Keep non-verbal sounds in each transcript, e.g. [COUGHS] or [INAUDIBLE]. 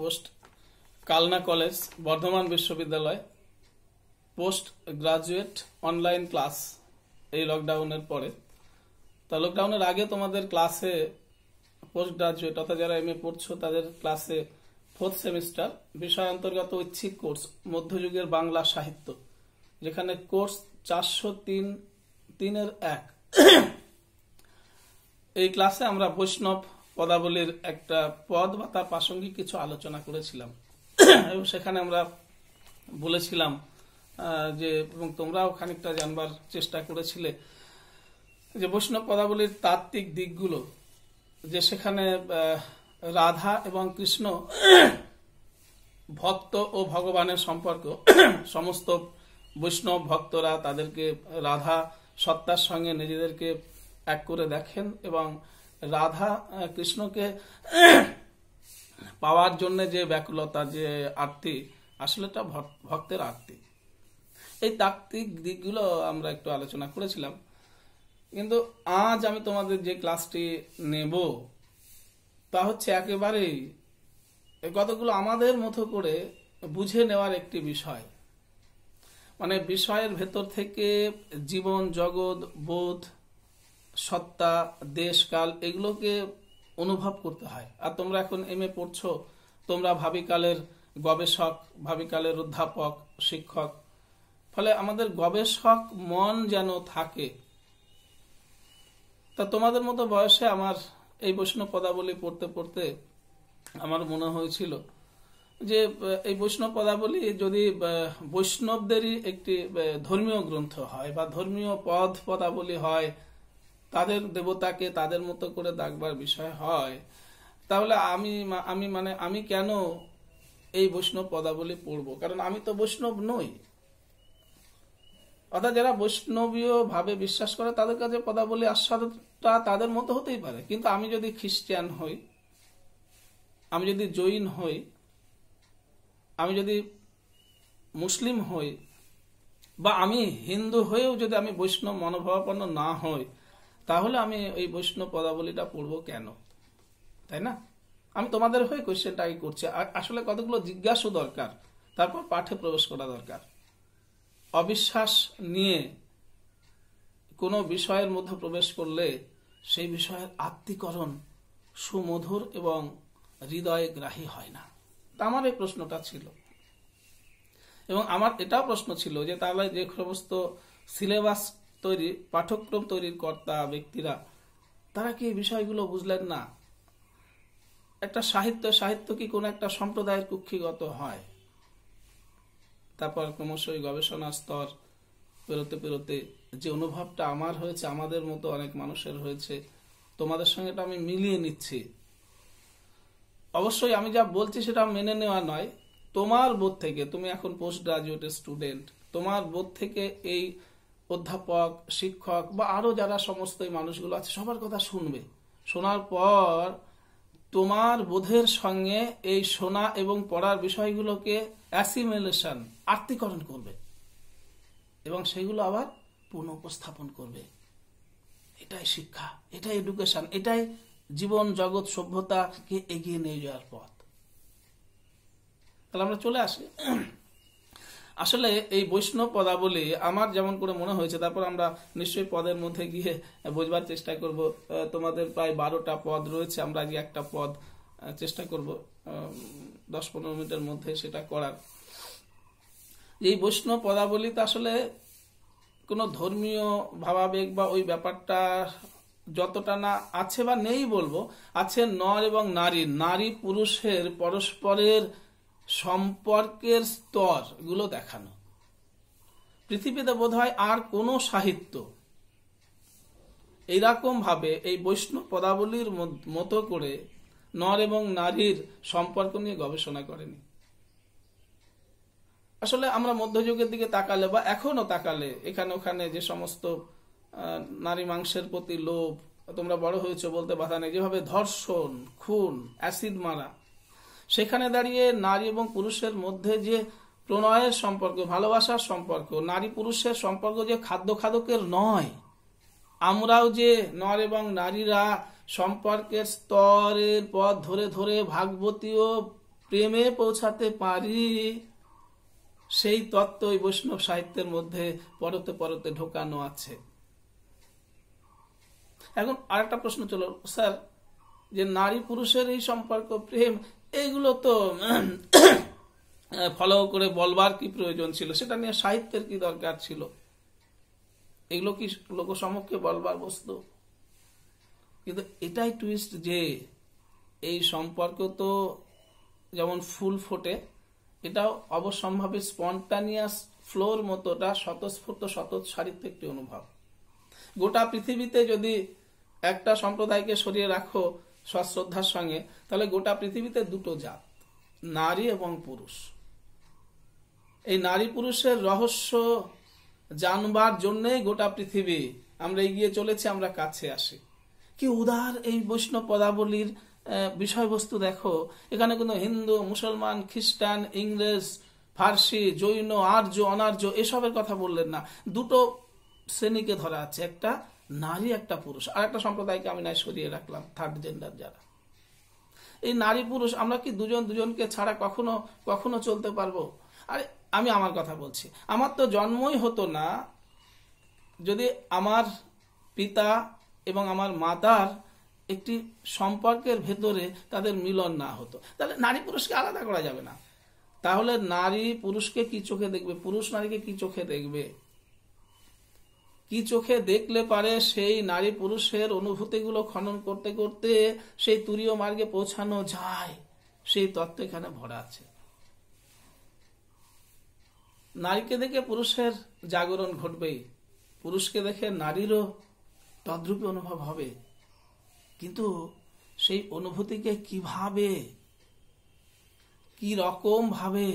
post Kalna college Bardhaman বিশ্ববিদ্যালয় post graduate online class এই লকডাউনের পরে তা লকডাউনের আগে তোমাদের ক্লাসে পোস্ট গ্রাজুয়েট অর্থাৎ যারা এম এ পড়ছো তাদের ক্লাসে ফোর্থ সেমিস্টার বিষয় অন্তর্গত ঐচ্ছিক কোর্স মধ্যযুগের বাংলা সাহিত্য যেখানে কোর্স চারশো তিন তিনের এক এই ক্লাসে আমরা বৈষ্ণব পদাবলীর একটা পদ বা তার প্রাসঙ্গিক কিছু আলোচনা করেছিলাম এবং সেখানে আমরা বলেছিলাম যে এবং তোমরাও খানিকটা জানবার চেষ্টা করেছিলে যে বৈষ্ণব পদাবলীর তাত্ত্বিক দিকগুলো যে সেখানে রাধা এবং কৃষ্ণ ভক্ত ও ভগবানের সম্পর্ক সমস্ত বৈষ্ণব ভক্তরা তাদেরকে রাধা সত্তার সঙ্গে নিজেদেরকে এক করে দেখেন এবং রাধা কৃষ্ণকে পাওয়ার জন্য যে ব্যাকুলতা যে আরতি আসলে এটা ভক্তের আরতি এই তাত্ত্বিক দিকগুলো আমরা একটু আলোচনা করেছিলাম কিন্তু আজ আমি তোমাদের যে ক্লাসটি নেব তা হচ্ছে একেবারেই কতগুলো আমাদের মতো করে বুঝে নেওয়ার একটি বিষয় মানে বিষয়ের ভেতর থেকে জীবন জগৎ বোধ সত্তা দেশকাল এগুলোকে অনুভব করতে হয় আর তোমরা এখন এম এ পড়ছ তোমরা ভাবিকালের গবেষক ভাবিকালের অধ্যাপক শিক্ষক ফলে আমাদের গবেষক মন যেন থাকে তা তোমাদের মতো বয়সে আমার এই বৈষ্ণব পদাবলী পড়তে পড়তে আমার মনে হয়েছিল যে এই বৈষ্ণব পদাবলী যদি বৈষ্ণবদেরই একটি ধর্মীয় গ্রন্থ হয় বা ধর্মীয় পদ পদাবলী হয় তাদের দেবতাকে তাদের মতো করে ডাকবার বিষয় হয় তাহলে আমি আমি মানে আমি কেন এই বৈষ্ণব পদাবলী পড়ব কারণ আমি তো বৈষ্ণব নই অর্থাৎ যারা বৈষ্ণবীয় ভাবে বিশ্বাস করে তাদের কাছে পদাবলী আস্বাদটা তাদের মতো হতেই পারে কিন্তু আমি যদি খ্রিস্টান হই আমি যদি জৈন হই আমি যদি মুসলিম হই বা আমি হিন্দু হয়েও যদি আমি বৈষ্ণব মনোভাবাপন্ন না হই তাহলে আমি এই বৈষ্ণব পদাবলীটা পড়বো কেন তাই না আমি তোমাদের হয়ে কোয়েশ্চেনটা আগে করছি আসলে কতগুলো জিজ্ঞাসা দরকার তারপর পাঠে প্রবেশ করা দরকার অবিশ্বাস নিয়ে কোনো বিষয়ের মধ্যে প্রবেশ করলে সেই বিষয়ের আত্মীকরণ সুমধুর এবং হৃদয়ে গ্রাহী হয় না আমার এই প্রশ্নটা ছিল এবং আমার এটাও প্রশ্ন ছিল যে তাহলে যে সমস্ত সিলেবাস তৈরি পাঠ্যক্রম তৈরির কর্তা ব্যক্তিরা তারা কি বিষয়গুলো বুঝলেন না একটা সাহিত্য সাহিত্য কি কোন একটা সম্প্রদায়ের কুক্ষিগত হয় তারপর ক্রমশই গবেষণা স্তর পেরোতে পেরোতে যে অনুভবটা আমার হয়েছে আমাদের মতো অনেক মানুষের হয়েছে তোমাদের সঙ্গে এটা আমি মিলিয়ে নিচ্ছি অবশ্যই আমি যা বলছি সেটা মেনে নেওয়া নয় তোমার বোধ থেকে তুমি এখন পোস্ট গ্রাজুয়েট স্টুডেন্ট তোমার বোধ থেকে এই অধ্যাপক শিক্ষক বা আরও যারা সমস্ত মানুষগুলো আছে সবার কথা শুনবে শোনার পর তোমার বোধের সঙ্গে এই শোনা এবং পড়ার বিষয়গুলোকে অ্যাসিমিলেশন আত্মীকরণ করবে এবং সেগুলো আবার পুনঃ করবে এটাই শিক্ষা এটাই এডুকেশন এটাই জীবন জগৎ সভ্যতাকে এগিয়ে নিয়ে যাওয়ার পথ তাহলে আমরা চলে আসি আসলে এই বৈষ্ণব পদাবলী আমার যেমন করে মনে হয়েছে তারপর আমরা নিশ্চয়ই পদের মধ্যে গিয়ে বোঝবার চেষ্টা করব তোমাদের প্রায় বারোটা পদ রয়েছে আমরা আজকে একটা পদ চেষ্টা করব দশ পনেরো মিনিটের মধ্যে সেটা করার এই বৈষ্ণব পদাবলীতে আসলে কোনো ধর্মীয় ভাবাবেগ বা ওই ব্যাপারটা যতটা না আছে বা নেই বলবো আছে নর এবং নারী নারী পুরুষের পরস্পরের সম্পর্কের স্তরগুলো দেখানো পৃথিবীতে বোধ হয় আর কোনো সাহিত্য ভাবে এই বৈষ্ণব পদাবলীর মতো করে নর এবং নারীর সম্পর্ক নিয়ে গবেষণা করেনি আসলে আমরা মধ্যযুগের দিকে তাকালে বা এখনও তাকালে এখানে ওখানে যে সমস্ত নারী মাংসের প্রতি লোভ তোমরা বড় হয়েছ বলতে বাধা নেই যেভাবে ধর্ষণ খুন অ্যাসিড মারা সেখানে দাঁড়িয়ে নারী এবং পুরুষের মধ্যে যে প্রণয়ের সম্পর্ক ভালোবাসার সম্পর্ক নারী পুরুষের সম্পর্ক যে খাদ্য খাদকের নয় আমরাও যে নর এবং নারীরা সম্পর্কের স্তরের পথ ধরে ধরে ভাগবতীয় প্রেমে পৌঁছাতে পারি সেই তত্ত্বই বৈষ্ণব সাহিত্যের মধ্যে পরতে পরতে ঢোকানো আছে এখন আরেকটা প্রশ্ন চলো স্যার যে নারী পুরুষের এই সম্পর্ক প্রেম এইগুলো তো [COUGHS] ফলো করে বলবার কি প্রয়োজন ছিল সেটা নিয়ে সাহিত্যের কি দরকার ছিল এগুলো কি লোকসমক্ষে বলবার বস্তু কিন্তু এটাই টুইস্ট যে এই সম্পর্ক তো যেমন ফুল ফোটে এটাও অবসম্ভাবে স্পন্টানিয়াস ফ্লোর মতোটা স্বতঃস্ফূর্ত স্বতঃসারিত একটি অনুভব গোটা পৃথিবীতে যদি একটা সম্প্রদায়কে সরিয়ে রাখো সশ্রদ্ধার সঙ্গে তাহলে গোটা পৃথিবীতে দুটো জাত নারী এবং পুরুষ এই নারী পুরুষের রহস্য জানবার জন্যই গোটা পৃথিবী আমরা এগিয়ে চলেছি আমরা কাছে আসি কি উদার এই বৈষ্ণব পদাবলীর বিষয়বস্তু দেখো এখানে কোনো হিন্দু মুসলমান খ্রিস্টান ইংরেজ ফার্সি জৈন আর্য অনার্য এসবের কথা বললেন না দুটো শ্রেণীকে ধরা আছে একটা নারী একটা পুরুষ আর একটা সম্প্রদায়কে আমি নাই সরিয়ে রাখলাম থার্ড জেন্ডার যারা এই নারী পুরুষ আমরা কি দুজন দুজনকে ছাড়া কখনো কখনো চলতে পারবো আরে আমি আমার কথা বলছি আমার তো জন্মই হতো না যদি আমার পিতা এবং আমার মাতার একটি সম্পর্কের ভেতরে তাদের মিলন না হতো তাহলে নারী পুরুষকে আলাদা করা যাবে না তাহলে নারী পুরুষকে কি চোখে দেখবে পুরুষ নারীকে কি চোখে দেখবে কি চোখে দেখলে পারে সেই নারী পুরুষের অনুভূতিগুলো খনন করতে করতে সেই তুরীয় মার্গে পৌঁছানো যায় সেই তত্ত্ব এখানে ভরা আছে নারীকে দেখে পুরুষের জাগরণ ঘটবেই পুরুষকে দেখে নারীরও তদ্রূপে অনুভব হবে কিন্তু সেই অনুভূতিকে কিভাবে কি রকম ভাবে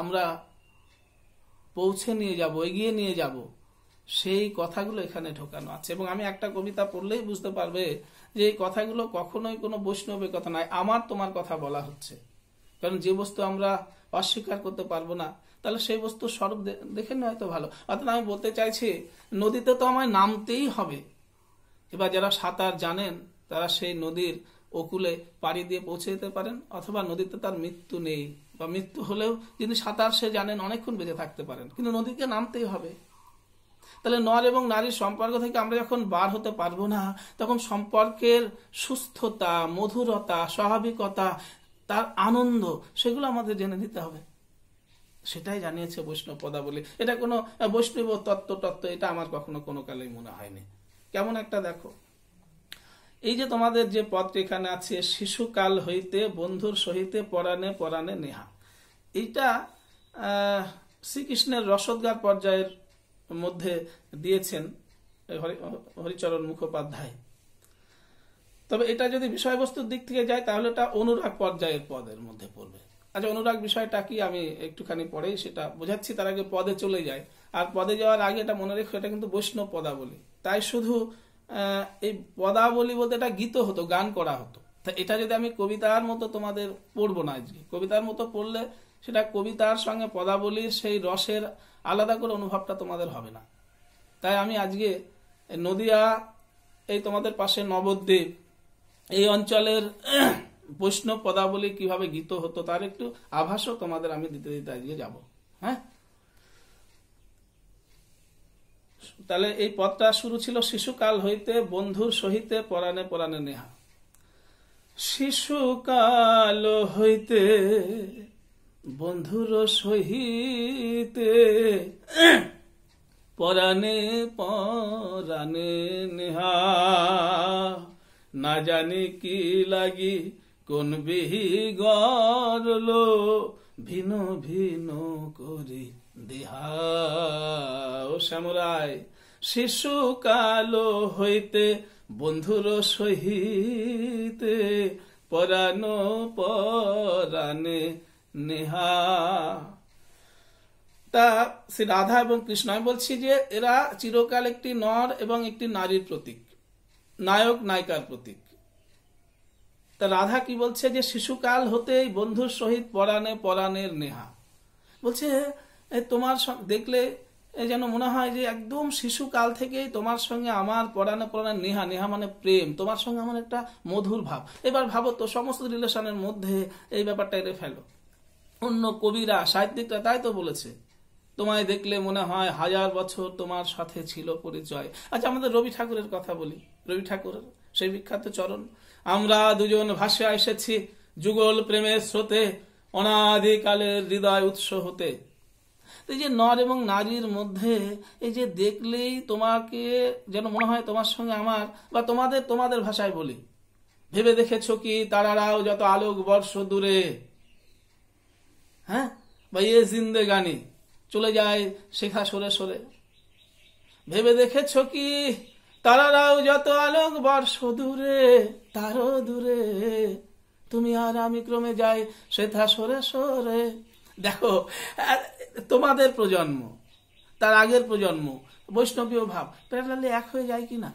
আমরা পৌঁছে নিয়ে যাব এগিয়ে নিয়ে যাব সেই কথাগুলো এখানে ঢোকানো আছে এবং আমি একটা কবিতা পড়লেই বুঝতে পারবে যে এই কথাগুলো কখনোই কোনো বৈষ্ণবের কথা নয় আমার তোমার কথা বলা হচ্ছে কারণ যে বস্তু আমরা অস্বীকার করতে পারবো না তাহলে সেই বস্তু স্বরূপ দেখে নেওয়া তো ভালো অর্থাৎ আমি বলতে চাইছি নদীতে তো আমায় নামতেই হবে এবার যারা সাঁতার জানেন তারা সেই নদীর ওকুলে পাড়ি দিয়ে পৌঁছে যেতে পারেন অথবা নদীতে তার মৃত্যু নেই বা মৃত্যু হলেও যিনি সাঁতার সে জানেন অনেকক্ষণ বেঁচে থাকতে পারেন কিন্তু নদীকে নামতেই হবে তাহলে নর এবং নারীর সম্পর্ক থেকে আমরা যখন বার হতে পারবো না তখন সম্পর্কের সুস্থতা মধুরতা স্বাভাবিকতা তার আনন্দ সেগুলো আমাদের জেনে নিতে হবে সেটাই জানিয়েছে বৈষ্ণব পদাবলী এটা কোনো বৈষ্ণব তত্ত্ব তত্ত্ব এটা আমার কখনো কোনো কালেই মনে হয়নি কেমন একটা দেখো এই যে তোমাদের যে পত্র এখানে আছে শিশুকাল হইতে বন্ধুর সহিতে পরাণে পরাণে নেহা এইটা শ্রীকৃষ্ণের রসদগার পর্যায়ের মধ্যে দিয়েছেন হরিচরণ মুখোপাধ্যায় তবে এটা যদি বিষয়বস্তুর দিক থেকে যায় তাহলে এটা অনুরাগ পর্যায়ের পদের মধ্যে পড়বে আচ্ছা অনুরাগ বিষয়টা কি আমি একটুখানি পরেই সেটা বোঝাচ্ছি তার আগে পদে চলে যায় আর পদে যাওয়ার আগে এটা মনে রেখো এটা কিন্তু বৈষ্ণব পদাবলী তাই শুধু এই পদাবলী বলতে এটা গীত হতো গান করা হতো তা এটা যদি আমি কবিতার মতো তোমাদের পড়বো না আজকে কবিতার মতো পড়লে সেটা কবিতার সঙ্গে পদাবলীর সেই রসের আলাদা করে অনুভবটা তোমাদের হবে না তাই আমি আজকে নদিয়া এই তোমাদের পাশে নবদ্বীপ এই অঞ্চলের বৈষ্ণব [CLEARS THROAT] পদাবলী কিভাবে গীত হতো তার একটু আভাসও তোমাদের আমি দিতে দিতে আজকে যাব হ্যাঁ তাহলে এই পথটা শুরু ছিল শিশুকাল হইতে বন্ধুর সহিতে পরাণে পরাণে নেহা শিশুকাল হইতে বন্ধুর সহিতে পরাণে পরাণে নেহা না জানি কি লাগি কোন বিহি গরল ভিন ভিন করি দেহা ও শ্যামরায় শিশু কালো হইতে বন্ধুর সহিতে পরাণ পরাণে নেহা তা সে রাধা এবং কৃষ্ণ আমি বলছি যে এরা চিরকাল একটি নর এবং একটি নারীর প্রতীক নায়ক নায়িকার প্রতীক তা রাধা কি বলছে যে শিশুকাল হতেই বন্ধুর সহিত পরাণে পরাণের নেহা বলছে তোমার দেখলে যেন মনে হয় যে একদম শিশুকাল থেকেই তোমার সঙ্গে আমার পরাণে পরাণের নেহা নেহা মানে প্রেম তোমার সঙ্গে আমার একটা মধুর ভাব এবার ভাবো তো সমস্ত রিলেশনের মধ্যে এই ব্যাপারটা এটা ফেলো অন্য কবিরা সাহিত্যিকরা তাই তো বলেছে তোমায় দেখলে মনে হয় হাজার বছর তোমার সাথে ছিল পরিচয় আচ্ছা আমাদের রবি ঠাকুরের কথা বলি রবি ঠাকুরের সেই বিখ্যাত চরণ আমরা দুজন ভাসে এসেছি যুগল প্রেমের স্রোতে অনাদিকালের হৃদয় উৎস হতে এই যে নর এবং নারীর মধ্যে এই যে দেখলেই তোমাকে যেন মনে হয় তোমার সঙ্গে আমার বা তোমাদের তোমাদের ভাষায় বলি ভেবে দেখেছ কি তারারাও যত আলোক বর্ষ দূরে হ্যাঁ বা ইয়ে জিন্দে গানি চলে যায় শেখা সরে সরে ভেবে দেখেছ কি তারারাও যত আলোক বর্ষ দূরে তারও দূরে তুমি আর আমি ক্রমে যাই শ্বেতা সরে সরে দেখো তোমাদের প্রজন্ম তার আগের প্রজন্ম বৈষ্ণবীয় ভাব প্যারালে এক হয়ে যায় কি না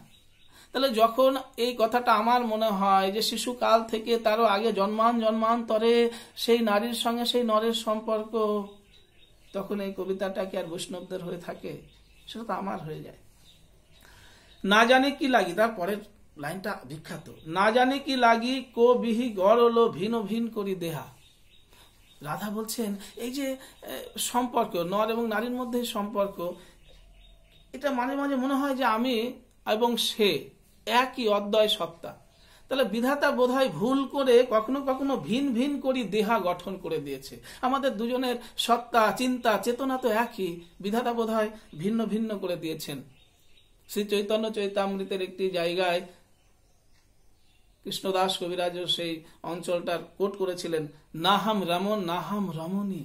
তাহলে যখন এই কথাটা আমার মনে হয় যে শিশুকাল থেকে তারও আগে জন্মান জন্মান্তরে সেই নারীর সঙ্গে সেই নরের সম্পর্ক তখন এই কবিতাটা কি আর বৈষ্ণবদের হয়ে থাকে সেটা তো আমার হয়ে যায় না জানি কি লাগি তার পরের লাইনটা বিখ্যাত না জানি কি লাগি কো বিহি গড়ল ভিন ভিন করি দেহা রাধা বলছেন এই যে সম্পর্ক নর এবং নারীর মধ্যে সম্পর্ক এটা মাঝে মাঝে মনে হয় যে আমি এবং সে একই অদ্বয় সত্তা তাহলে বিধাতা বোধহয় ভুল করে কখনো কখনো ভিন ভিন করি দেহা গঠন করে দিয়েছে আমাদের দুজনের সত্তা চিন্তা চেতনা তো একই বিধাতা বোধহয় ভিন্ন ভিন্ন করে দিয়েছেন শ্রী চৈতন্য চৈতামৃতের একটি জায়গায় কৃষ্ণদাস কবিরাজও সেই অঞ্চলটার কোট করেছিলেন নাহাম রামন নাহাম রমণী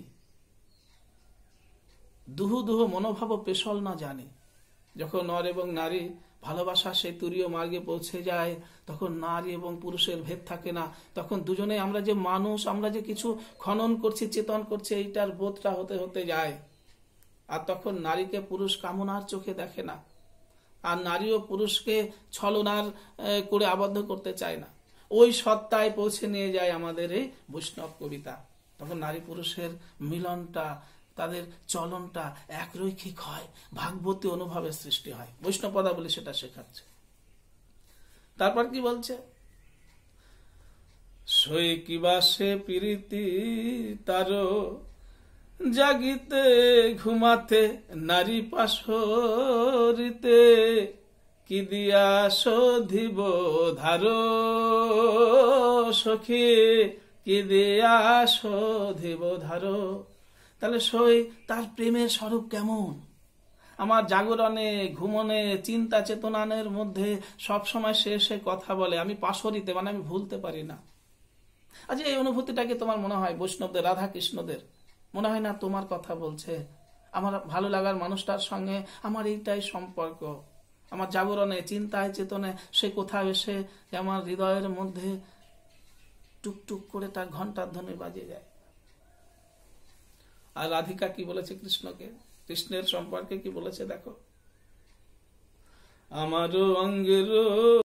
দুহু দুহু মনোভাব পেশল না জানে যখন নর এবং নারী ভালোবাসা সেই তুরীয় মার্গে পৌঁছে যায় তখন নারী এবং পুরুষের ভেদ থাকে না তখন দুজনে আমরা যে মানুষ আমরা যে কিছু খনন করছি চেতন করছি এইটার বোধটা হতে হতে যায় আর তখন নারীকে পুরুষ কামনার চোখে দেখে না আর নারী ও পুরুষকে ছলনার করে আবদ্ধ করতে চায় না ওই সত্তায় পৌঁছে নিয়ে যায় আমাদের এই বৈষ্ণব কবিতা তখন নারী পুরুষের মিলনটা তাদের চলনটা একরৈখিক হয় ভাগবতী অনুভবের সৃষ্টি হয় বৈষ্ণব বলে সেটা শেখাচ্ছে তারপর কি বলছে সই কিবা সে প্রীতি তার জাগিতে ঘুমাতে নারী পাশরিতে কি দিয়া শোধিব ধার সখী কি দিয়া শোধিব ধার তাহলে সই তার প্রেমের স্বরূপ কেমন আমার জাগরণে ঘুমনে চিন্তা চেতনানের মধ্যে সবসময় সে সে কথা বলে আমি পাশরিতে মানে আমি ভুলতে পারি না আচ্ছা এই অনুভূতিটাকে তোমার মনে হয় বৈষ্ণবদের রাধা কৃষ্ণদের মনে হয় না তোমার কথা বলছে আমার ভালো লাগার মানুষটার সঙ্গে আমার এইটাই সম্পর্ক আমার জাগরণে চিন্তায় চেতনে সে কোথাও এসে আমার হৃদয়ের মধ্যে টুকটুক করে তার ঘন্টার ধ্বনি বাজে যায় আর রাধিকা কি বলেছে কৃষ্ণকে কৃষ্ণের সম্পর্কে কি বলেছে দেখো আমারও অঙ্গেরও